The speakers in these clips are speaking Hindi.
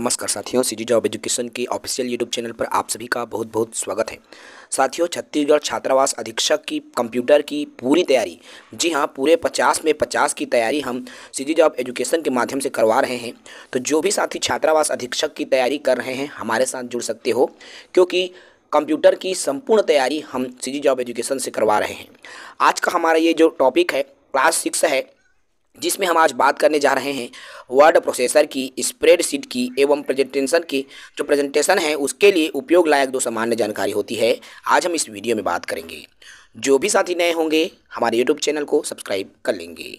नमस्कार साथियों सी जॉब एजुकेशन के ऑफिशियल यूट्यूब चैनल पर आप सभी का बहुत बहुत स्वागत है साथियों छत्तीसगढ़ छात्रावास अधीक्षक की कंप्यूटर की पूरी तैयारी जी हाँ पूरे 50 में 50 की तैयारी हम सी जॉब एजुकेशन के माध्यम से करवा रहे हैं तो जो भी साथी छात्रावास अधीक्षक की तैयारी कर रहे हैं हमारे साथ जुड़ सकते हो क्योंकि कंप्यूटर की संपूर्ण तैयारी हम सी जॉब एजुकेशन से करवा रहे हैं आज का हमारा ये जो टॉपिक है क्लास सिक्स है जिसमें हम आज बात करने जा रहे हैं वर्ड प्रोसेसर की स्प्रेडशीट की एवं प्रेजेंटेशन की जो प्रेजेंटेशन है उसके लिए उपयोग लायक दो सामान्य जानकारी होती है आज हम इस वीडियो में बात करेंगे जो भी साथी नए होंगे हमारे यूट्यूब चैनल को सब्सक्राइब कर लेंगे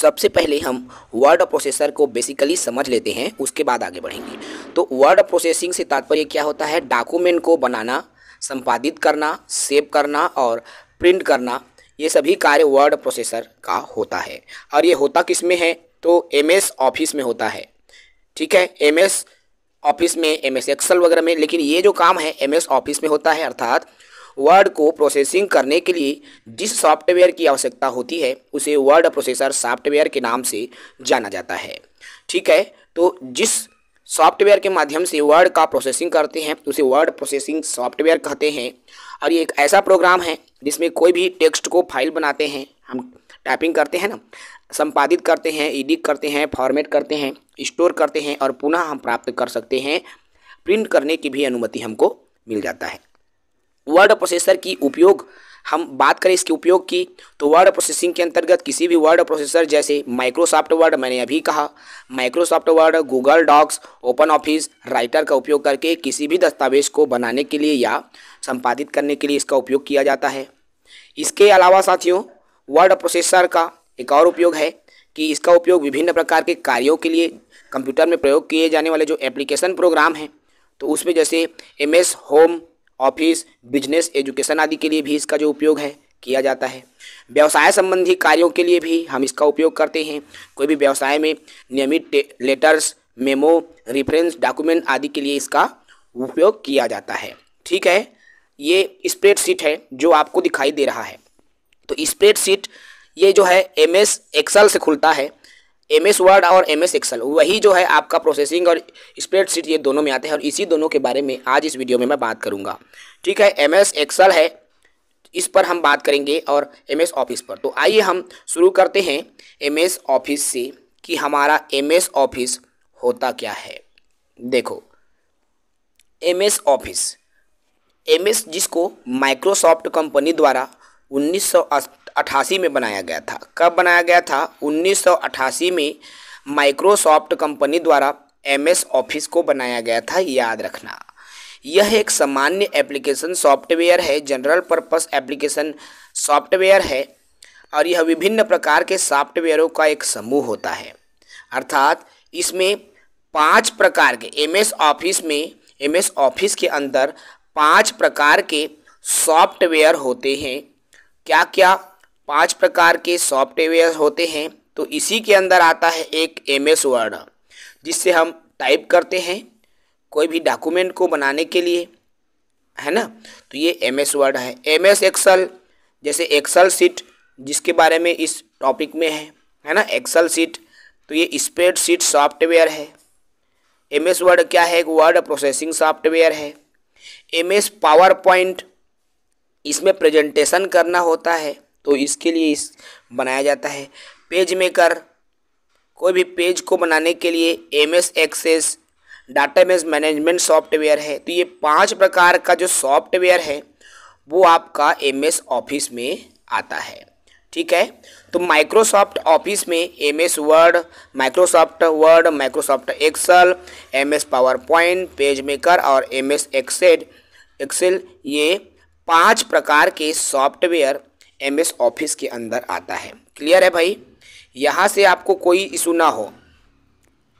सबसे पहले हम वर्ड प्रोसेसर को बेसिकली समझ लेते हैं उसके बाद आगे बढ़ेंगे तो वर्ड प्रोसेसिंग से तात्पर्य क्या होता है डॉक्यूमेंट को बनाना संपादित करना सेव करना और प्रिंट करना ये सभी कार्य वर्ड प्रोसेसर का होता है और ये होता किस में है तो एम ऑफिस में होता है ठीक है एम ऑफिस में एम एस एक्सल वगैरह में लेकिन ये जो काम है एम ऑफिस में होता है अर्थात वर्ड को प्रोसेसिंग करने के लिए जिस सॉफ्टवेयर की आवश्यकता होती है उसे वर्ड प्रोसेसर सॉफ्टवेयर के नाम से जाना जाता है ठीक है तो जिस सॉफ्टवेयर के माध्यम से वर्ड का प्रोसेसिंग करते हैं उसे वर्ड प्रोसेसिंग सॉफ्टवेयर कहते हैं और ये एक ऐसा प्रोग्राम है जिसमें कोई भी टेक्स्ट को फाइल बनाते हैं हम टाइपिंग करते हैं ना संपादित करते हैं एडिट करते हैं फॉर्मेट करते हैं स्टोर करते हैं और पुनः हम प्राप्त कर सकते हैं प्रिंट करने की भी अनुमति हमको मिल जाता है वर्ड प्रोसेसर की उपयोग हम बात करें इसके उपयोग की तो वर्ड प्रोसेसिंग के अंतर्गत किसी भी वर्ड प्रोसेसर जैसे माइक्रोसॉफ्ट वर्ड मैंने अभी कहा Microsoft word Google docs open office writer का उपयोग करके किसी भी दस्तावेज को बनाने के लिए या संपादित करने के लिए इसका उपयोग किया जाता है इसके अलावा साथियों वर्ड प्रोसेसर का एक और उपयोग है कि इसका उपयोग विभिन्न प्रकार के कार्यों के लिए कंप्यूटर में प्रयोग किए जाने वाले जो एप्लीकेशन प्रोग्राम हैं तो उसमें जैसे M S home office business education आदि के लिए भी इसका जो उपयोग है किया जाता है व्यवसाय संबंधी कार्यों के लिए भी हम इसका उपयोग करते हैं कोई भी व्यवसाय में नियमित लेटर्स मेमो रेफरेंस डॉक्यूमेंट आदि के लिए इसका उपयोग किया जाता है ठीक है ये स्प्रेडशीट है जो आपको दिखाई दे रहा है तो स्प्रेडशीट ये जो है एम एस एक्सल से खुलता है एम एस वर्ड और एम एस एक्सल वही जो है आपका प्रोसेसिंग और स्प्रेडशीट ये दोनों में आते हैं और इसी दोनों के बारे में आज इस वीडियो में मैं बात करूंगा ठीक है एम एस एक्सल है इस पर हम बात करेंगे और एम एस ऑफिस पर तो आइए हम शुरू करते हैं एम एस ऑफिस से कि हमारा एम एस ऑफिस होता क्या है देखो M S office M S जिसको माइक्रोसॉफ्ट कंपनी द्वारा उन्नीस 1988 में बनाया गया था कब बनाया गया था 1988 में माइक्रोसॉफ्ट कंपनी द्वारा एमएस ऑफिस को बनाया गया था याद रखना यह एक सामान्य एप्लीकेशन सॉफ्टवेयर है जनरल पर्पस एप्लीकेशन सॉफ्टवेयर है और यह विभिन्न प्रकार के सॉफ्टवेयरों का एक समूह होता है अर्थात इसमें पांच प्रकार के एमएस ऑफिस में एमएस ऑफिस के अंदर पांच प्रकार के सॉफ्टवेयर होते हैं क्या क्या पांच प्रकार के सॉफ्टवेयर होते हैं तो इसी के अंदर आता है एक एम एस वर्ड जिससे हम टाइप करते हैं कोई भी डॉक्यूमेंट को बनाने के लिए है ना तो ये एम एस वर्ड है एम एस एक्सल जैसे एक्सल सीट जिसके बारे में इस टॉपिक में है है ना एक्सल सीट तो ये स्प्रेड सीट सॉफ्टवेयर है एम एस वर्ड क्या है एक वर्ड प्रोसेसिंग सॉफ्टवेयर है एम एस पावर पॉइंट इसमें प्रेजेंटेशन करना होता है तो इसके लिए इस बनाया जाता है पेज मेकर कोई भी पेज को बनाने के लिए M S access base management software है तो ये पांच प्रकार का जो सॉफ्टवेयर है वो आपका एम एस ऑफिस में आता है ठीक है तो माइक्रोसॉफ्ट ऑफिस में M S word Microsoft word Microsoft Excel M S PowerPoint page maker और एम एस एक्सेड एक्सेल ये पांच प्रकार के सॉफ्टवेयर एमएस ऑफिस के अंदर आता है क्लियर है भाई यहाँ से आपको कोई इशू ना हो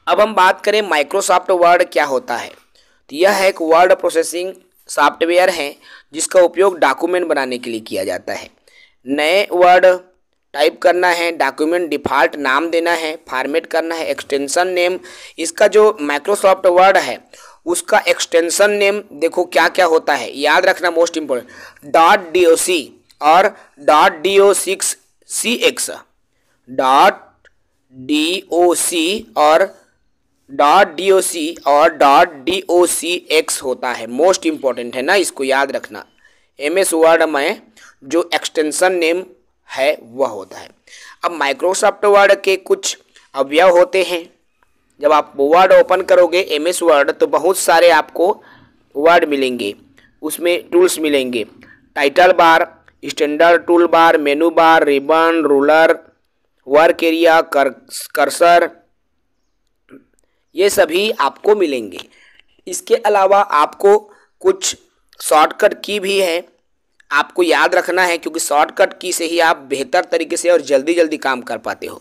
अब हम बात करें माइक्रोसॉफ्ट वर्ड क्या होता है तो यह है एक वर्ड प्रोसेसिंग सॉफ्टवेयर है जिसका उपयोग डॉक्यूमेंट बनाने के लिए किया जाता है नए वर्ड टाइप करना है डॉक्यूमेंट डिफ़ॉल्ट नाम देना है फॉर्मेट करना है एक्सटेंशन नेम इसका जो माइक्रोसॉफ्ट वर्ड है उसका एक्सटेंशन नेम देखो क्या क्या होता है याद रखना most important dot D O C और dot D O six C X dot D O C और डॉट डी ओ सी और dot D O C X होता है मोस्ट इम्पॉर्टेंट है ना इसको याद रखना एम एस वर्ड में जो एक्सटेंशन नेम है वह होता है अब माइक्रोसॉफ्ट वर्ड के कुछ अवयव होते हैं जब आप वर्ड ओपन करोगे एम एस वर्ड तो बहुत सारे आपको वर्ड मिलेंगे उसमें टूल्स मिलेंगे title bar standard tool bar menu bar ribbon ruler work area cursor ये सभी आपको मिलेंगे इसके अलावा आपको कुछ शॉर्टकट की भी है आपको याद रखना है क्योंकि शॉर्टकट की से ही आप बेहतर तरीके से और जल्दी जल्दी काम कर पाते हो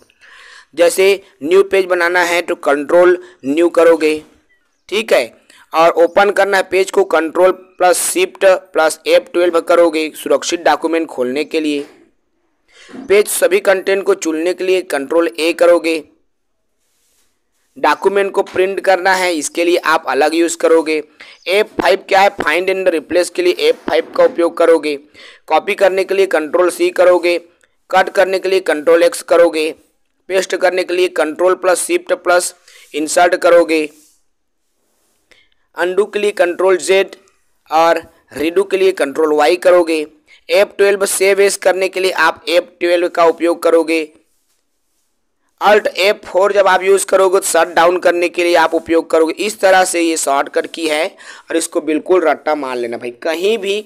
जैसे न्यू पेज बनाना है तो कंट्रोल न्यू करोगे ठीक है और ओपन करना है पेज को control plus shift plus F twelve करोगे सुरक्षित डॉक्यूमेंट खोलने के लिए पेज सभी कंटेंट को चुनने के लिए कंट्रोल ए करोगे डॉक्यूमेंट को प्रिंट करना है इसके लिए आप अलग यूज़ करोगे एप फाइव क्या है फाइंड एंड रिप्लेस के लिए एप फाइव का उपयोग करोगे कॉपी करने के लिए कंट्रोल सी करोगे कट करने के लिए कंट्रोल एक्स करोगे पेस्ट करने के लिए control plus shift plus insert करोगे अंडू के लिए कंट्रोल जेड और रीडू के लिए कंट्रोल वाई करोगे एप ट्वेल्व सेव एस करने के लिए आप एप ट्वेल्व का उपयोग करोगे अल्ट एप फोर जब आप यूज़ करोगे तो शट डाउन करने के लिए आप उपयोग करोगे इस तरह से ये शॉर्टकट की है और इसको बिल्कुल रट्टा मान लेना भाई कहीं भी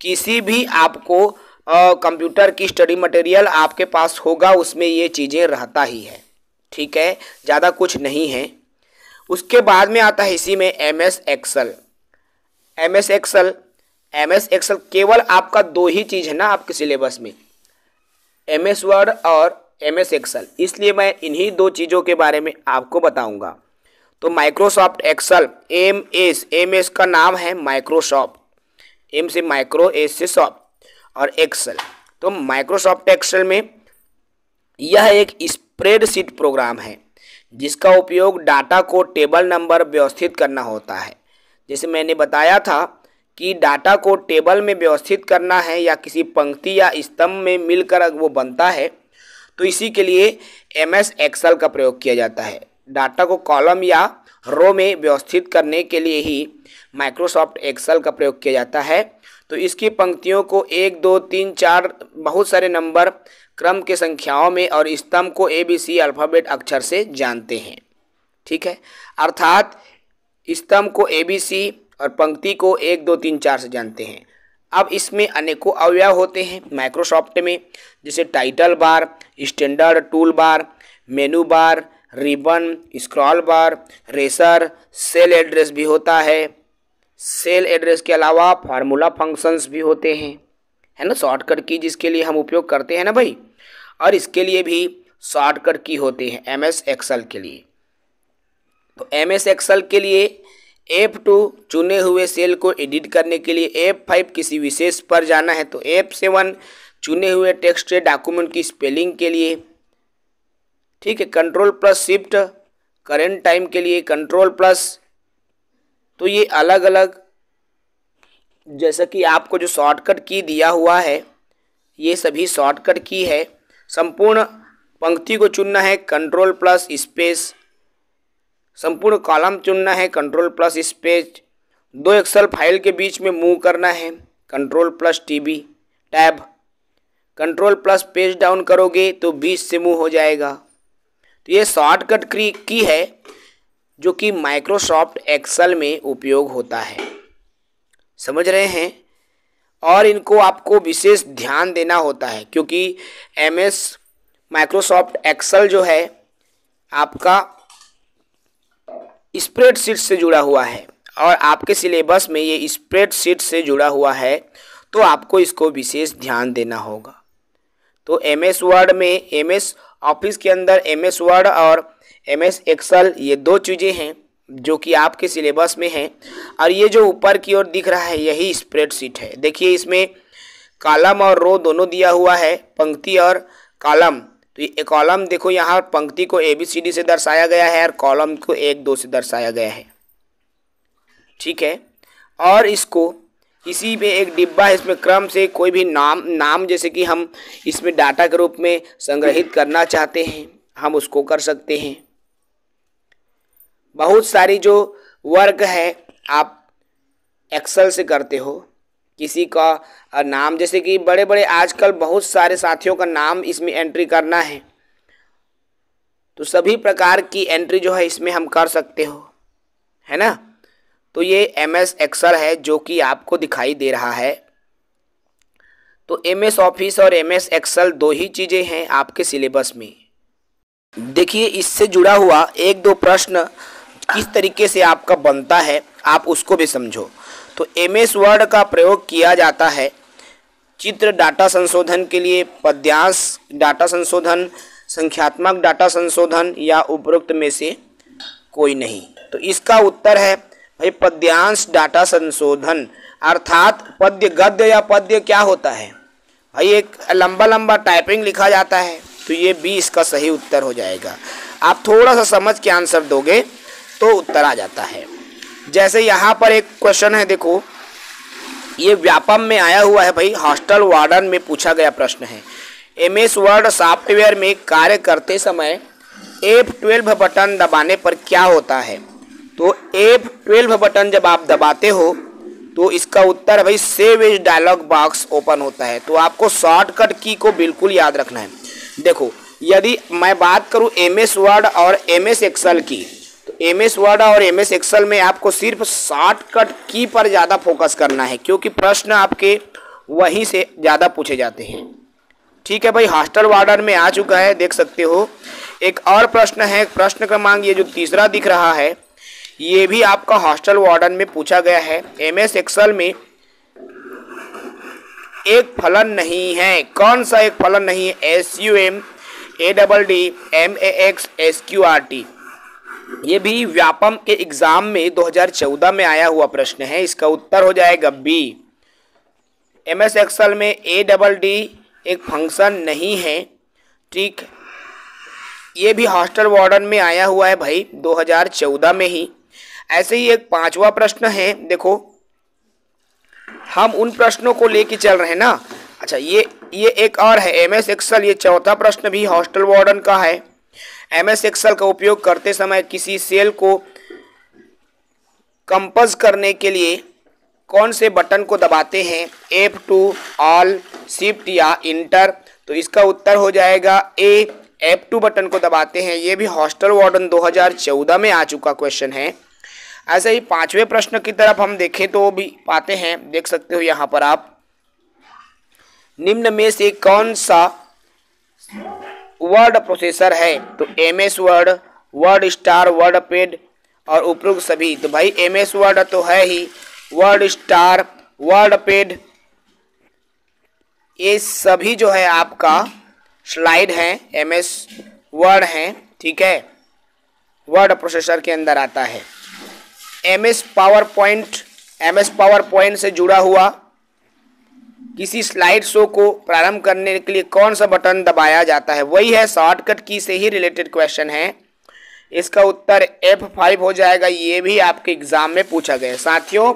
किसी भी आपको कंप्यूटर की स्टडी मटेरियल आपके पास होगा उसमें ये चीज़ें रहता ही है ठीक है ज़्यादा कुछ नहीं है उसके बाद में आता है इसी में M S Excel M S Excel M S Excel केवल आपका दो ही चीज़ है ना आपके सिलेबस में एम एस वर्ड और एम एस एक्सल इसलिए मैं इन्हीं दो चीज़ों के बारे में आपको बताऊंगा तो Microsoft Excel M S M S का नाम है माइक्रोसॉफ्ट एम से माइक्रो एस से सॉफ्ट और एक्सल तो माइक्रोसॉफ्ट एक्सल में यह एक स्प्रेडशीट प्रोग्राम है जिसका उपयोग डाटा को टेबल नंबर व्यवस्थित करना होता है जैसे मैंने बताया था कि डाटा को टेबल में व्यवस्थित करना है या किसी पंक्ति या स्तंभ में मिलकर वो बनता है तो इसी के लिए एम एस का प्रयोग किया जाता है डाटा को कॉलम या रो में व्यवस्थित करने के लिए ही माइक्रोसॉफ्ट एक्सल का प्रयोग किया जाता है तो इसकी पंक्तियों को एक दो तीन चार बहुत सारे नंबर क्रम के संख्याओं में और स्तंभ को ए बी सी अल्फ़ाबेट अक्षर से जानते हैं ठीक है अर्थात स्तंभ को ए बी सी और पंक्ति को एक दो तीन चार से जानते हैं अब इसमें अनेकों अवयव होते हैं माइक्रोसॉफ्ट में जैसे title bar standard tool bar menu bar ribbon scroll bar racer cell address भी होता है सेल एड्रेस के अलावा फार्मूला फंक्शंस भी होते हैं है ना शॉर्टकट की जिसके लिए हम उपयोग करते हैं ना भाई और इसके लिए भी शॉर्टकट की होते हैं एम एस एक्सल के लिए तो एम एस एक्सल के लिए एफ टू चुने हुए सेल को एडिट करने के लिए एफ फाइव किसी विशेष पर जाना है तो एफ सेवन चुने हुए टेक्स्ट डॉक्यूमेंट की स्पेलिंग के लिए ठीक है control plus shift current time के लिए कंट्रोल प्लस तो ये अलग अलग जैसा कि आपको जो शॉर्टकट की दिया हुआ है ये सभी शॉर्टकट की है संपूर्ण पंक्ति को चुनना है कंट्रोल प्लस स्पेस संपूर्ण कॉलम चुनना है कंट्रोल प्लस स्पेस दो एक्सल फाइल के बीच में मूव करना है control plus TB tab control plus page down करोगे तो बीच से मूव हो जाएगा तो ये शॉर्टकट की है जो कि माइक्रोसॉफ्ट एक्सेल में उपयोग होता है समझ रहे हैं और इनको आपको विशेष ध्यान देना होता है क्योंकि एम एस माइक्रोसॉफ्ट एक्सल जो है आपका स्प्रेडशीट से जुड़ा हुआ है और आपके सिलेबस में ये स्प्रेडशीट से जुड़ा हुआ है तो आपको इसको विशेष ध्यान देना होगा तो एम एस वर्ड में एम एस ऑफिस के अंदर एम एस वर्ड और एम एस एक्सल ये दो चीज़ें हैं जो कि आपके सिलेबस में है और ये जो ऊपर की ओर दिख रहा है यही स्प्रेडशीट है देखिए इसमें कॉलम और रो दोनों दिया हुआ है पंक्ति और कॉलम तो ये कॉलम देखो यहाँ पंक्ति को ए बी सी डी से दर्शाया गया है और कॉलम को एक दो से दर्शाया गया है ठीक है और इसको इसी पे एक डिब्बा है इसमें क्रम से कोई भी नाम नाम जैसे कि हम इसमें डाटा के रूप में संग्रहित करना चाहते हैं हम उसको कर सकते हैं बहुत सारी जो वर्क है आप एक्सेल से करते हो किसी का नाम जैसे कि बड़े बड़े आजकल बहुत सारे साथियों का नाम इसमें एंट्री करना है तो सभी प्रकार की एंट्री जो है इसमें हम कर सकते हो है ना तो ये एम एस एक्सल है जो कि आपको दिखाई दे रहा है तो एम एस ऑफिस और एम एस एक्सल दो ही चीज़ें हैं आपके सिलेबस में देखिए इससे जुड़ा हुआ एक दो प्रश्न किस तरीके से आपका बनता है आप उसको भी समझो तो एम एस वर्ड का प्रयोग किया जाता है चित्र डाटा संशोधन के लिए पद्यांश डाटा संशोधन संख्यात्मक डाटा संशोधन या उपरोक्त में से कोई नहीं तो इसका उत्तर है भाई पद्यांश डाटा संशोधन अर्थात पद्य गद्य या पद्य क्या होता है भाई एक लंबा लंबा टाइपिंग लिखा जाता है तो ये भी इसका सही उत्तर हो जाएगा आप थोड़ा सा समझ के आंसर दोगे तो उत्तर आ जाता है जैसे यहाँ पर एक क्वेश्चन है देखो ये व्यापम में आया हुआ है भाई हॉस्टल वार्डन में पूछा गया प्रश्न है एम एस वर्ड सॉफ्टवेयर में कार्य करते समय एफ ट्वेल्व बटन दबाने पर क्या होता है तो एफ ट्वेल्व बटन जब आप दबाते हो तो इसका उत्तर है भाई save as dialog box open होता है तो आपको शॉर्टकट की को बिल्कुल याद रखना है देखो यदि मैं बात करूं एम एस वर्ड और एम एस एक्सल की एम एस वर्ड और एम एस एक्सल में आपको सिर्फ शॉर्टकट की पर ज़्यादा फोकस करना है क्योंकि प्रश्न आपके वहीं से ज़्यादा पूछे जाते हैं ठीक है भाई हॉस्टल वार्डर में आ चुका है देख सकते हो एक और प्रश्न है प्रश्न क्रमांक ये जो तीसरा दिख रहा है ये भी आपका हॉस्टल वार्डन में पूछा गया है एम एस एक्सल में एक फलन नहीं है कौन सा एक फलन नहीं है S U M A double D M A X S Q R T ये भी व्यापम के एग्जाम में 2014 में आया हुआ प्रश्न है इसका उत्तर हो जाएगा बी एम एस एक्सल में ए डबल डी एक फंक्शन नहीं है ठीक ये भी हॉस्टल वार्डन में आया हुआ है भाई 2014 में ही ऐसे ही एक पांचवा प्रश्न है देखो हम उन प्रश्नों को लेके चल रहे हैं ना अच्छा ये ये एक और है एम एस एक्सल ये चौथा प्रश्न भी हॉस्टल वार्डन का है एम एस एक्सल का उपयोग करते समय किसी सेल को कंपज करने के लिए कौन से बटन को दबाते हैं एफ टू ऑल शिफ्ट या इंटर तो इसका उत्तर हो जाएगा ए एफ टू बटन को दबाते हैं ये भी हॉस्टल वार्डन 2014 में आ चुका क्वेश्चन है ऐसे ही पांचवें प्रश्न की तरफ हम देखें तो भी पाते हैं देख सकते हो यहाँ पर आप निम्न में से कौन सा वर्ड प्रोसेसर है तो M S word WordStar WordPad और उपरोक्त सभी तो भाई एम एस वर्ड तो है ही वर्ड स्टार वर्ड पेड ये सभी जो है आपका स्लाइड है एम एस वर्ड हैं ठीक है वर्ड प्रोसेसर के अंदर आता है M S PowerPoint M S PowerPoint से जुड़ा हुआ किसी स्लाइड शो को प्रारंभ करने के लिए कौन सा बटन दबाया जाता है वही है शॉर्टकट की से ही रिलेटेड क्वेश्चन है इसका उत्तर एफ फाइव हो जाएगा ये भी आपके एग्ज़ाम में पूछा गया साथियों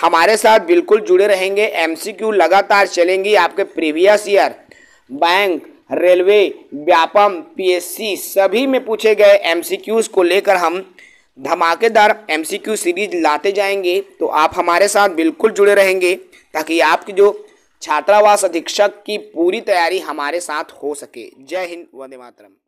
हमारे साथ बिल्कुल जुड़े रहेंगे एमसीक्यू लगातार चलेंगी आपके previous year bank railway Vyapam PSC सभी में पूछे गए एम को लेकर हम धमाकेदार एम सीरीज लाते जाएंगे तो आप हमारे साथ बिल्कुल जुड़े रहेंगे ताकि आपकी जो छात्रावास अधीक्षक की पूरी तैयारी हमारे साथ हो सके जय हिंद वंदे मातरम